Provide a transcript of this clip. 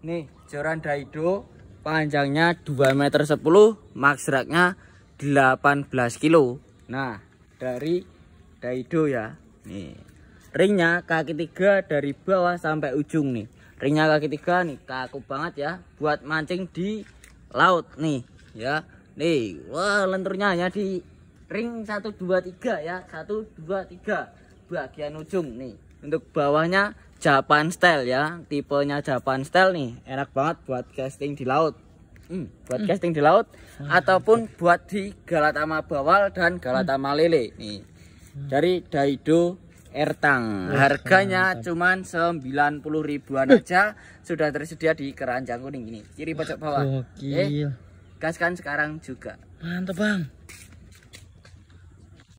Nih, joran daido panjangnya 2 meter 10, max raknya 18 kilo. Nah, dari daido ya. Nih. Ringnya kaki tiga dari bawah sampai ujung nih. Ringnya kaki tiga nih, kaku banget ya buat mancing di laut nih ya. Nih, wah lenturnya hanya di ring 1 2 3 ya. 1 2 3 bagian ujung nih untuk bawahnya Japan style ya tipenya Japan style nih enak banget buat casting di laut hmm, buat hmm. casting di laut hmm. ataupun buat di Galatama Bawal dan Galatama hmm. Lele nih hmm. dari Daido Ertang harganya cuman 90 ribuan aja sudah tersedia di keranjang kuning ini kiri pojok bawah oke eh, okay. gaskan sekarang juga Mantap bang